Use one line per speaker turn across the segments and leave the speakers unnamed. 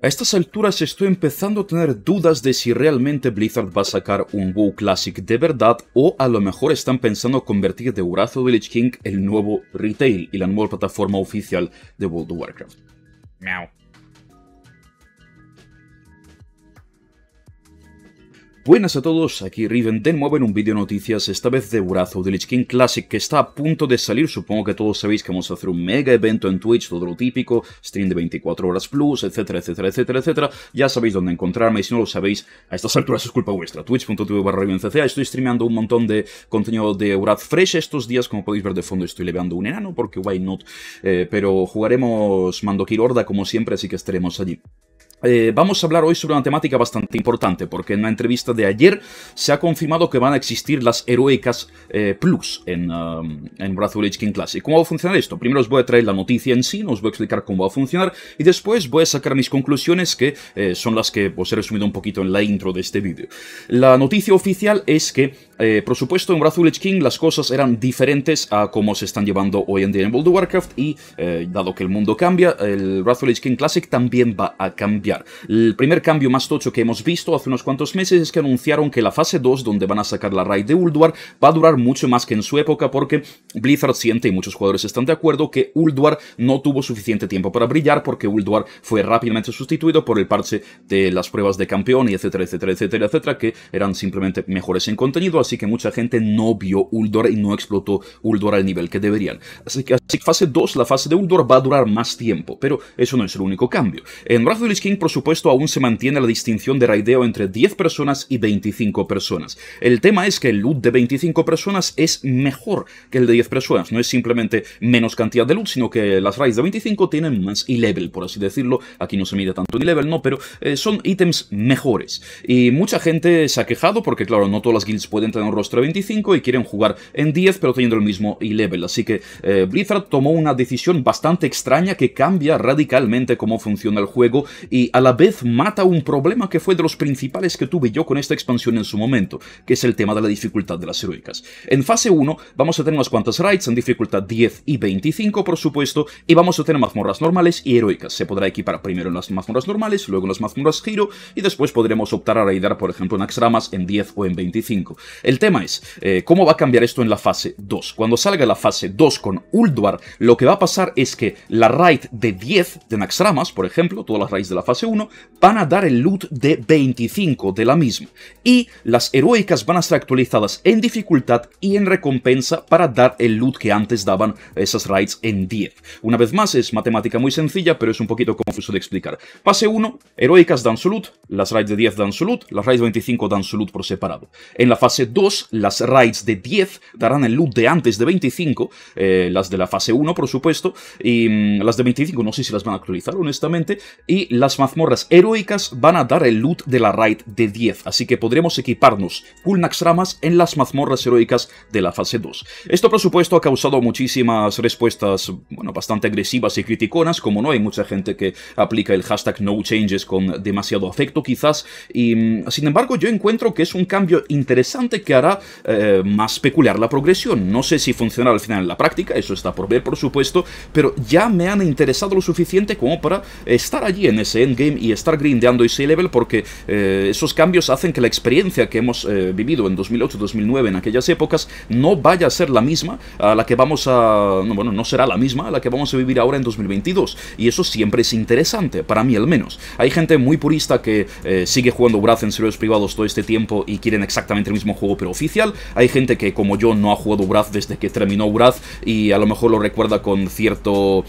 A estas alturas estoy empezando a tener dudas de si realmente Blizzard va a sacar un WoW Classic de verdad o a lo mejor están pensando convertir de Wrath Village King el nuevo retail y la nueva plataforma oficial de World of Warcraft. Buenas a todos, aquí Riven de nuevo en un vídeo noticias, esta vez de Wrath o the King Classic, que está a punto de salir, supongo que todos sabéis que vamos a hacer un mega evento en Twitch, todo lo típico, stream de 24 horas plus, etcétera, etcétera, etcétera, etcétera, ya sabéis dónde encontrarme, y si no lo sabéis, a estas alturas es culpa vuestra, twitch.tv barra estoy streameando un montón de contenido de Uraz Fresh estos días, como podéis ver de fondo estoy levando un enano, porque why not, eh, pero jugaremos Mandokir Horda como siempre, así que estaremos allí. Eh, vamos a hablar hoy sobre una temática bastante importante, porque en la entrevista de ayer se ha confirmado que van a existir las heroicas eh, Plus en, um, en Lich King Classic. ¿Cómo va a funcionar esto? Primero os voy a traer la noticia en sí, os voy a explicar cómo va a funcionar, y después voy a sacar mis conclusiones, que eh, son las que os he resumido un poquito en la intro de este vídeo. La noticia oficial es que, por supuesto, en of Lich King las cosas eran diferentes a cómo se están llevando hoy en día en World of Warcraft, y dado que el mundo cambia, el of Lich King Classic también va a cambiar el primer cambio más tocho que hemos visto hace unos cuantos meses es que anunciaron que la fase 2, donde van a sacar la raid de Ulduar, va a durar mucho más que en su época porque Blizzard siente, y muchos jugadores están de acuerdo, que Ulduar no tuvo suficiente tiempo para brillar porque Ulduar fue rápidamente sustituido por el parche de las pruebas de campeón y etcétera, etcétera, etcétera, etcétera, que eran simplemente mejores en contenido, así que mucha gente no vio Ulduar y no explotó Ulduar al nivel que deberían. Así que, así, fase 2, la fase de Ulduar va a durar más tiempo, pero eso no es el único cambio. En Wrath of por supuesto, aún se mantiene la distinción de raideo entre 10 personas y 25 personas. El tema es que el loot de 25 personas es mejor que el de 10 personas. No es simplemente menos cantidad de loot, sino que las raids de 25 tienen más e-level, por así decirlo. Aquí no se mide tanto e-level, no, pero eh, son ítems mejores. Y mucha gente se ha quejado porque, claro, no todas las guilds pueden tener un rostro de 25 y quieren jugar en 10, pero teniendo el mismo e-level. Así que eh, Blizzard tomó una decisión bastante extraña que cambia radicalmente cómo funciona el juego y a la vez mata un problema que fue de los principales que tuve yo con esta expansión en su momento, que es el tema de la dificultad de las heroicas. En fase 1 vamos a tener unas cuantas raids en dificultad 10 y 25, por supuesto, y vamos a tener mazmorras normales y heroicas. Se podrá equipar primero en las mazmorras normales, luego en las mazmorras giro, y después podremos optar a raidar, por ejemplo, en Axramas en 10 o en 25. El tema es, eh, ¿cómo va a cambiar esto en la fase 2? Cuando salga la fase 2 con Ulduar, lo que va a pasar es que la raid de 10 de Naxramas, por ejemplo, todas las raids de la fase 1 van a dar el loot de 25 de la misma, y las heroicas van a ser actualizadas en dificultad y en recompensa para dar el loot que antes daban esas raids en 10. Una vez más, es matemática muy sencilla, pero es un poquito confuso de explicar. Fase 1, heroicas dan su loot, las raids de 10 dan su loot, las raids de 25 dan su loot por separado. En la fase 2, las raids de 10 darán el loot de antes de 25, eh, las de la fase 1, por supuesto, y mm, las de 25 no sé si las van a actualizar, honestamente, y las más mazmorras heroicas van a dar el loot de la raid de 10, así que podremos equiparnos Kulnax Ramas en las mazmorras heroicas de la fase 2. Esto, por supuesto, ha causado muchísimas respuestas, bueno, bastante agresivas y criticonas, como no, hay mucha gente que aplica el hashtag no changes con demasiado afecto, quizás, y mm, sin embargo yo encuentro que es un cambio interesante que hará eh, más peculiar la progresión. No sé si funcionará al final en la práctica, eso está por ver, por supuesto, pero ya me han interesado lo suficiente como para estar allí en ese Game y estar de ese C-Level porque eh, esos cambios hacen que la experiencia que hemos eh, vivido en 2008-2009, en aquellas épocas, no vaya a ser la misma a la que vamos a... bueno, no será la misma a la que vamos a vivir ahora en 2022. Y eso siempre es interesante, para mí al menos. Hay gente muy purista que eh, sigue jugando Wrath en servidores privados todo este tiempo y quieren exactamente el mismo juego pero oficial. Hay gente que, como yo, no ha jugado Wrath desde que terminó Wrath y a lo mejor lo recuerda con cierto,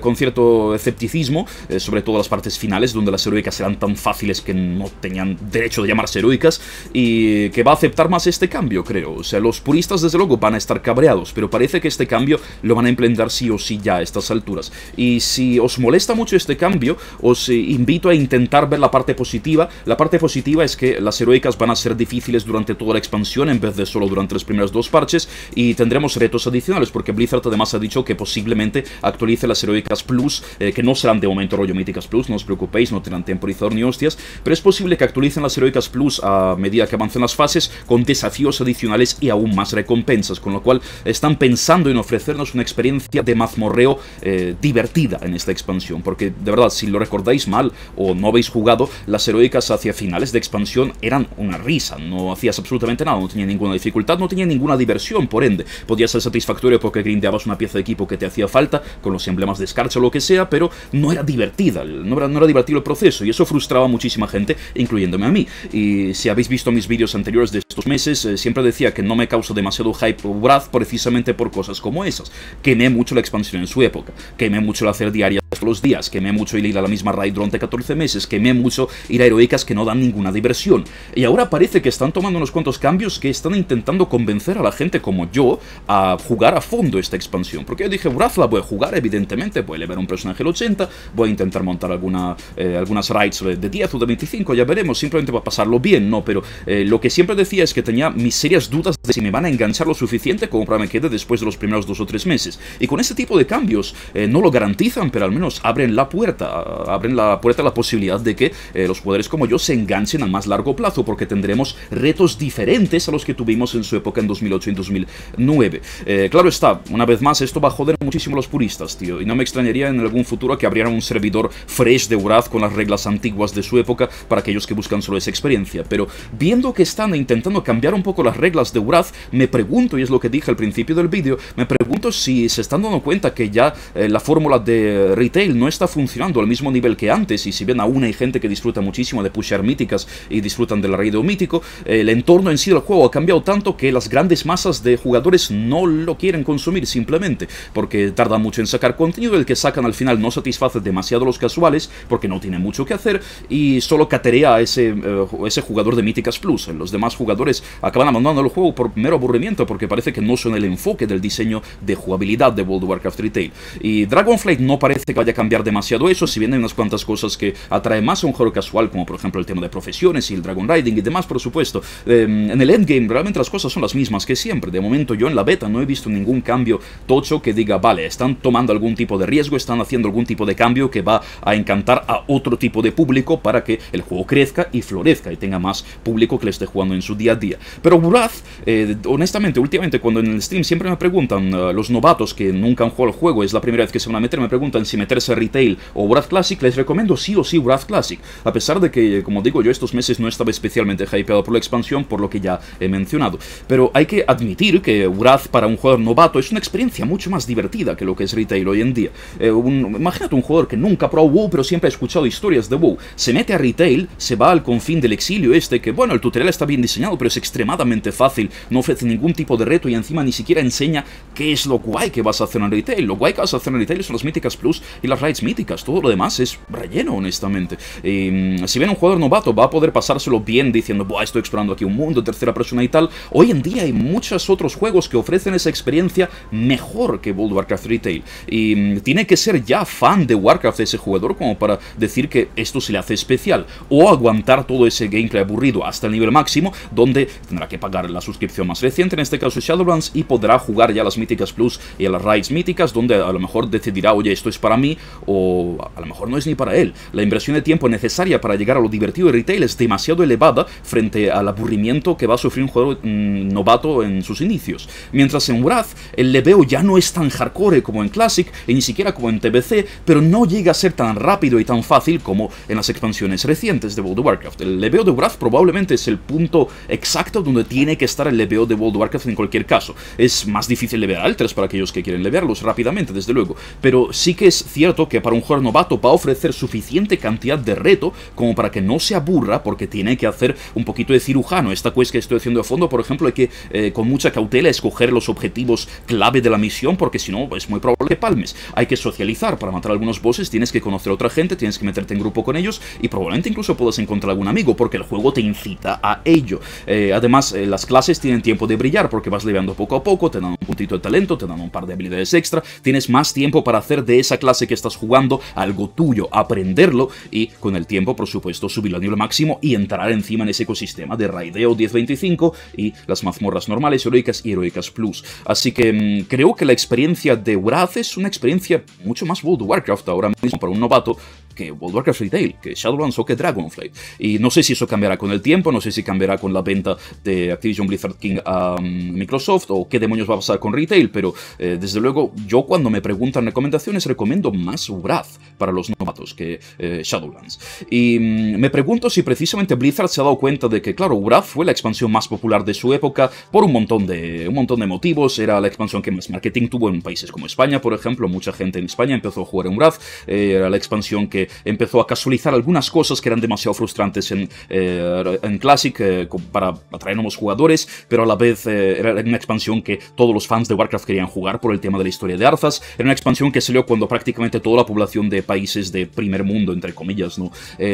con cierto escepticismo, sobre todo las partes finales donde las heroicas serán tan fáciles que no tenían derecho de llamarse heroicas, y que va a aceptar más este cambio, creo. O sea, los puristas desde luego van a estar cabreados, pero parece que este cambio lo van a emprender sí o sí ya a estas alturas. Y si os molesta mucho este cambio, os eh, invito a intentar ver la parte positiva. La parte positiva es que las heroicas van a ser difíciles durante toda la expansión en vez de solo durante los primeros dos parches, y tendremos retos adicionales, porque Blizzard además ha dicho que posiblemente actualice las heroicas plus, eh, que no serán de momento rollo míticas plus, no os preocupéis preocupéis, no tendrán temporizador ni hostias, pero es posible que actualicen las heroicas plus a medida que avancen las fases con desafíos adicionales y aún más recompensas, con lo cual están pensando en ofrecernos una experiencia de mazmorreo eh, divertida en esta expansión, porque de verdad, si lo recordáis mal o no habéis jugado, las heroicas hacia finales de expansión eran una risa, no hacías absolutamente nada, no tenía ninguna dificultad, no tenía ninguna diversión, por ende, podía ser satisfactorio porque grindeabas una pieza de equipo que te hacía falta, con los emblemas de escarcha o lo que sea, pero no era divertida, no era divertido el proceso y eso frustraba a muchísima gente, incluyéndome a mí. Y si habéis visto mis vídeos anteriores de estos meses, eh, siempre decía que no me causó demasiado hype o precisamente por cosas como esas. Quemé mucho la expansión en su época, quemé mucho el hacer diarias los días. Quemé mucho ir a la misma raid durante 14 meses. Quemé mucho ir a heroicas que no dan ninguna diversión. Y ahora parece que están tomando unos cuantos cambios que están intentando convencer a la gente como yo a jugar a fondo esta expansión. Porque yo dije, Wrath la voy a jugar, evidentemente. Voy a elevar un personaje al 80. Voy a intentar montar alguna, eh, algunas raids de 10 o de 25. Ya veremos. Simplemente va a pasarlo bien, ¿no? Pero eh, lo que siempre decía es que tenía mis serias dudas de si me van a enganchar lo suficiente como para me quede después de los primeros dos o tres meses. Y con este tipo de cambios eh, no lo garantizan, pero al menos abren la puerta, abren la puerta a la posibilidad de que eh, los jugadores como yo se enganchen a más largo plazo, porque tendremos retos diferentes a los que tuvimos en su época en 2008 y 2009. Eh, claro está, una vez más, esto va a joder muchísimo a los puristas, tío, y no me extrañaría en algún futuro que abrieran un servidor fresh de Uraz con las reglas antiguas de su época para aquellos que buscan solo esa experiencia, pero viendo que están intentando cambiar un poco las reglas de Uraz, me pregunto, y es lo que dije al principio del vídeo, me pregunto si se están dando cuenta que ya eh, la fórmula de retail no está funcionando al mismo nivel que antes, y si bien aún hay gente que disfruta muchísimo de pusher míticas y disfrutan del raideo mítico, el entorno en sí del juego ha cambiado tanto que las grandes masas de jugadores no lo quieren consumir simplemente, porque tarda mucho en sacar contenido, el que sacan al final no satisface demasiado los casuales, porque no tiene mucho que hacer, y solo caterea a ese, eh, ese jugador de míticas plus. Los demás jugadores acaban abandonando el juego por mero aburrimiento, porque parece que no son el enfoque del diseño de jugabilidad de World of Warcraft Retail. Y Dragonflight no parece que a cambiar demasiado eso, si bien hay unas cuantas cosas que atrae más a un juego casual, como por ejemplo el tema de profesiones y el Dragon Riding y demás, por supuesto. Em, en el endgame realmente las cosas son las mismas que siempre. De momento yo en la beta no he visto ningún cambio tocho que diga, vale, están tomando algún tipo de riesgo, están haciendo algún tipo de cambio que va a encantar a otro tipo de público para que el juego crezca y florezca y tenga más público que le esté jugando en su día a día. Pero Wrath, eh, honestamente, últimamente cuando en el stream siempre me preguntan eh, los novatos que nunca han jugado el juego, es la primera vez que se van a meter, me preguntan si meter a retail o Wrath Classic, les recomiendo sí o sí Wrath Classic. A pesar de que, eh, como digo, yo estos meses no estaba especialmente hypeado por la expansión, por lo que ya he mencionado. Pero hay que admitir que Wrath para un jugador novato es una experiencia mucho más divertida que lo que es retail hoy en día. Eh, imagínate un jugador que nunca probó WoW, pero siempre ha escuchado historias de WoW. Se mete a retail, se va al confín del exilio este, que bueno, el tutorial está bien diseñado, pero es extremadamente fácil, no ofrece ningún tipo de reto y encima ni siquiera enseña qué es lo guay que vas a hacer en retail. Lo guay que vas a hacer en retail son las míticas plus y las raids míticas. Todo lo demás es relleno, honestamente. Mm, si bien un jugador novato va a poder pasárselo bien diciendo, Buah, estoy explorando aquí un mundo, tercera persona y tal, hoy en día hay muchos otros juegos que ofrecen esa experiencia mejor que World of Warcraft Retail. Y mm, tiene que ser ya fan de Warcraft ese jugador como para decir que esto se le hace especial. O aguantar todo ese gameplay aburrido hasta el nivel máximo, donde tendrá que pagar la suscripción más reciente, en este caso Shadowlands, y podrá jugar ya las míticas plus y a las raids míticas, donde a lo mejor decidirá, oye, esto es para mí, o a lo mejor no es ni para él. La inversión de tiempo necesaria para llegar a lo divertido de retail es demasiado elevada frente al aburrimiento que va a sufrir un juego mm, novato en sus inicios. Mientras en Wrath el leveo ya no es tan hardcore como en Classic y ni siquiera como en TBC, pero no llega a ser tan rápido y tan fácil como en las expansiones recientes de World of Warcraft. El leveo de Wrath probablemente es el punto exacto donde tiene que estar el leveo de World of Warcraft en cualquier caso. Es más difícil levear Altres para aquellos que quieren levearlos rápidamente, desde luego, pero sí que es cierto que para un jugador novato va a ofrecer suficiente cantidad de reto como para que no se aburra porque tiene que hacer un poquito de cirujano. Esta quest que estoy haciendo de fondo, por ejemplo, hay que eh, con mucha cautela escoger los objetivos clave de la misión porque si no es muy probable que palmes. Hay que socializar. Para matar algunos bosses tienes que conocer a otra gente, tienes que meterte en grupo con ellos y probablemente incluso puedas encontrar algún amigo porque el juego te incita a ello. Eh, además, eh, las clases tienen tiempo de brillar porque vas leveando poco a poco, te dan un puntito de talento, te dan un par de habilidades extra, tienes más tiempo para hacer de esa clase que estás jugando, algo tuyo, aprenderlo y con el tiempo, por supuesto, subirlo a nivel máximo y entrar encima en ese ecosistema de raideo 1025 y las mazmorras normales, heroicas y heroicas plus. Así que mm, creo que la experiencia de Wrath es una experiencia mucho más World of Warcraft ahora mismo para un novato que World Warcraft Retail, que Shadowlands o que Dragonflight. Y no sé si eso cambiará con el tiempo, no sé si cambiará con la venta de Activision Blizzard King a mm, Microsoft o qué demonios va a pasar con Retail, pero eh, desde luego yo cuando me preguntan recomendaciones recomiendo más Wrath para los novatos que eh, Shadowlands. Y mm, me pregunto si precisamente Blizzard se ha dado cuenta de que, claro, Wrath fue la expansión más popular de su época por un montón de, un montón de motivos, era la expansión que más marketing tuvo en países como España, por ejemplo, mucha gente en España empezó a jugar en Wrath, eh, era la expansión que empezó a casualizar algunas cosas que eran demasiado frustrantes en, eh, Classic eh, para atraer nuevos jugadores, pero a la vez eh, era una expansión que todos los fans de Warcraft querían jugar por el tema de la historia de Arzas. Era una expansión que salió cuando prácticamente toda la población de países de primer mundo, entre comillas, ¿no?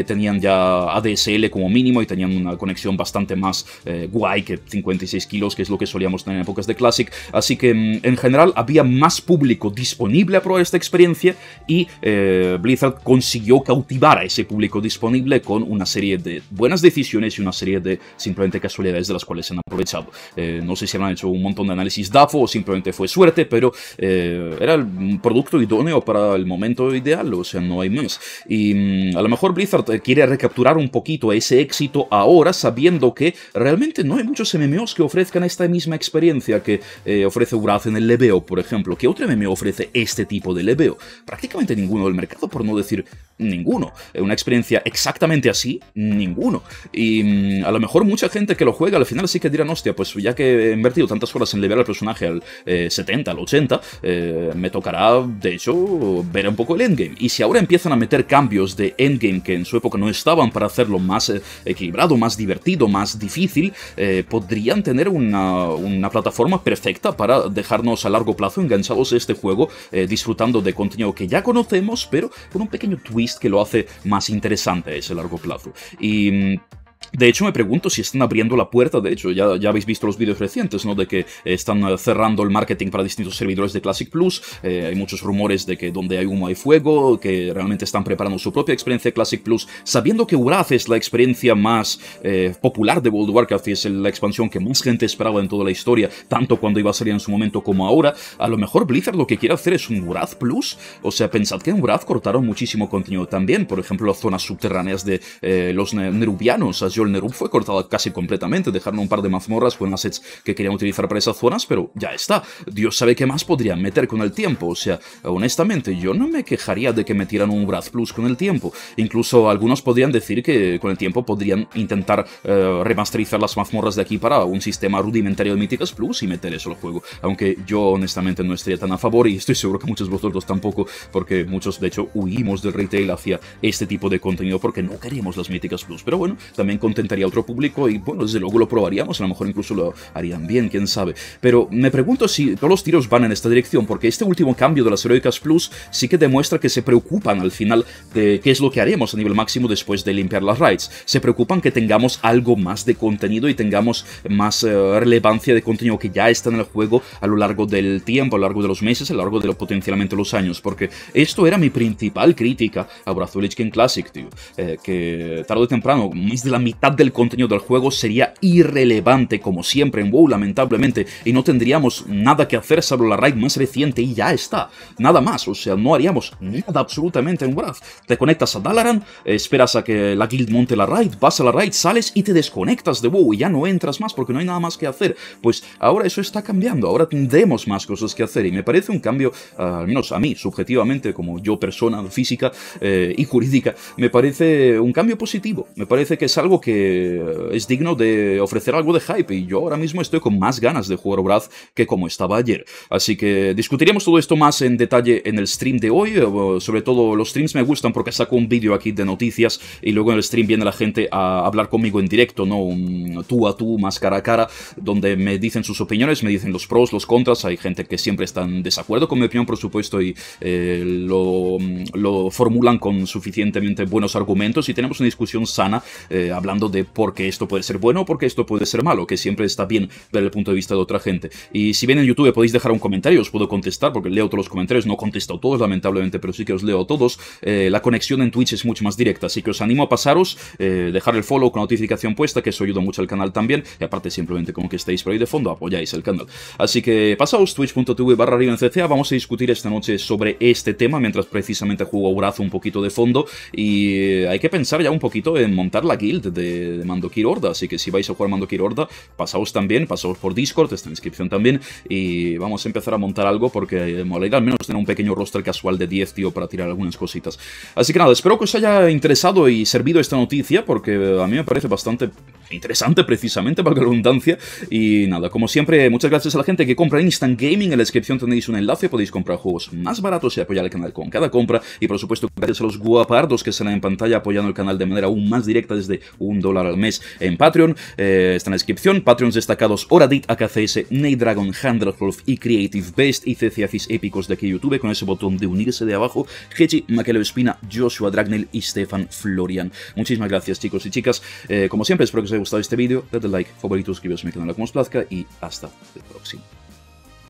tenían ya ADSL como mínimo y tenían una conexión bastante más guay que 56 kilos, que es lo que solíamos tener en épocas de Classic. Así que mm, en general había más público disponible a probar esta experiencia y Blizzard consiguió cautivar a ese público disponible con una serie de buenas decisiones y una serie de simplemente casualidades de las cuales se han aprovechado. Eh, no sé si han hecho un montón de análisis DAFO o simplemente fue suerte, pero eh, era el producto idóneo para el momento ideal, o sea, no hay más. Y mm, a lo mejor Blizzard eh, quiere recapturar un poquito ese éxito ahora, sabiendo que realmente no hay muchos MMOs que ofrezcan esta misma experiencia que ofrece Uraz en el Leveo, por ejemplo. ¿Qué otro MMO ofrece este tipo de Leveo? Prácticamente ninguno del mercado, por no decir Ninguno. Eh, una experiencia exactamente así, ninguno. Y mm, a lo mejor mucha gente que lo juega al final sí que dirán, hostia, pues ya que he invertido tantas horas en liberar al personaje al 70, eh, al 80, eh, me tocará, de hecho, ver un poco el endgame. Y si ahora empiezan a meter cambios de endgame que en su época no estaban para hacerlo más equilibrado, más divertido, más difícil, podrían tener una, plataforma perfecta para dejarnos a largo plazo enganchados a este juego, disfrutando de contenido que ya conocemos, pero con un pequeño twist que lo hace más interesante a ese largo plazo. Y mm, de hecho, me pregunto si están abriendo la puerta, de hecho, ya, ya habéis visto los vídeos recientes, ¿no? De que están eh, cerrando el marketing para distintos servidores de Classic Plus, eh, hay muchos rumores de que donde hay humo hay fuego, que realmente están preparando su propia experiencia de Classic Plus, sabiendo que Wrath es la experiencia más eh, popular de World of Warcraft y es la expansión que más gente esperaba en toda la historia, tanto cuando iba a salir en su momento como ahora, a lo mejor Blizzard lo que quiere hacer es un Wrath Plus, o sea, pensad que en Wrath cortaron muchísimo contenido también, por ejemplo, las zonas subterráneas de los nerubianos, yo el Nerub fue cortado casi completamente, dejaron un par de mazmorras con assets que querían utilizar para esas zonas, pero ya está. Dios sabe qué más podrían meter con el tiempo, o sea, honestamente, yo no me quejaría de que metieran un Braz Plus con el tiempo. Incluso algunos podrían decir que con el tiempo podrían intentar eh, remasterizar las mazmorras de aquí para un sistema rudimentario de Míticas Plus y meter eso al juego, aunque yo honestamente no estaría tan a favor y estoy seguro que muchos de vosotros tampoco, porque muchos de hecho huimos del retail hacia este tipo de contenido porque no queríamos las Míticas Plus, pero bueno, también con Tentaría otro público y bueno, desde luego lo probaríamos, a lo mejor incluso lo harían bien, quién sabe. Pero me pregunto si todos los tiros van en esta dirección, porque este último cambio de las heroicas plus sí que demuestra que se preocupan al final de qué es lo que haremos a nivel máximo después de limpiar las raids. Se preocupan que tengamos algo más de contenido y tengamos más eh, relevancia de contenido que ya está en el juego a lo largo del tiempo, a lo largo de los meses, a lo largo de lo, potencialmente los años, porque esto era mi principal crítica a Brazil King Classic, tío, eh, que tarde o temprano, más de la mitad del contenido del juego sería irrelevante como siempre en WoW lamentablemente y no tendríamos nada que hacer salvo la raid más reciente y ya está, nada más, o sea, no haríamos nada absolutamente en Wrath. Te conectas a Dalaran, esperas a que la guild monte la raid, vas a la raid, sales y te desconectas de WoW y ya no entras más porque no hay nada más que hacer. Pues ahora eso está cambiando, ahora tendremos más cosas que hacer y me parece un cambio, ah, al menos a mí, subjetivamente, como yo persona física eh, y jurídica, me parece un cambio positivo, me parece que es algo que es digno de ofrecer algo de hype y yo ahora mismo estoy con más ganas de jugar Wrath que como estaba ayer. Así que discutiremos todo esto más en detalle en el stream de hoy, eh, sobre todo los streams me gustan porque saco un vídeo aquí de noticias y luego en el stream viene la gente a hablar conmigo en directo, ¿no? tú a tú, más cara a cara, donde me dicen sus opiniones, me dicen los pros, los contras, hay gente que siempre está en desacuerdo con mi opinión, por supuesto, y eh, lo, formulan con suficientemente buenos argumentos y tenemos una discusión sana eh, hablando de por qué esto puede ser bueno o por qué esto puede ser malo, que siempre está bien desde el punto de vista de otra gente. Y si bien en YouTube podéis dejar un comentario, os puedo contestar, porque leo todos los comentarios, no contesto todos, lamentablemente, pero sí que os leo todos. Eh, la conexión en Twitch es mucho más directa, así que os animo a pasaros, eh, dejar el follow con notificación puesta, que eso ayuda mucho al canal también, y aparte simplemente como que estéis por ahí de fondo, apoyáis el canal. Así que pasaos twitch.tv barra vamos a discutir esta noche sobre este tema, mientras precisamente juego a brazo un poquito de fondo, y eh, hay que pensar ya un poquito en montar la guild de de, de Mandokir Horda, así que si vais a jugar Mandokir Horda, pasaos también, pasaos por Discord, está en la descripción también, y vamos a empezar a montar algo porque me eh, mola al menos tener un pequeño roster casual de 10, tío, para tirar algunas cositas. Así que nada, espero que os haya interesado y servido esta noticia, porque eh, a mí me parece bastante interesante precisamente, para la redundancia, y nada, como siempre, muchas gracias a la gente que compra Instant Gaming, en la descripción tenéis un enlace, podéis comprar juegos más baratos y apoyar el canal con cada compra, y por supuesto gracias a los guapardos que están en pantalla apoyando el canal de manera aún más directa desde un dólar al mes en Patreon. Eh, está en la descripción. Patreons destacados Oradit, AKCS, Neidragon, Handraflolf y Creative Best y CCACIS épicos de aquí YouTube con ese botón de unirse de abajo. Hechi, Maquelo Espina, Joshua Dragnell y Stefan Florian. Muchísimas gracias chicos y chicas. Eh, como siempre, espero que os haya gustado este vídeo. Dadle like, favorito suscribiros a mi canal como os plazca y hasta el próximo.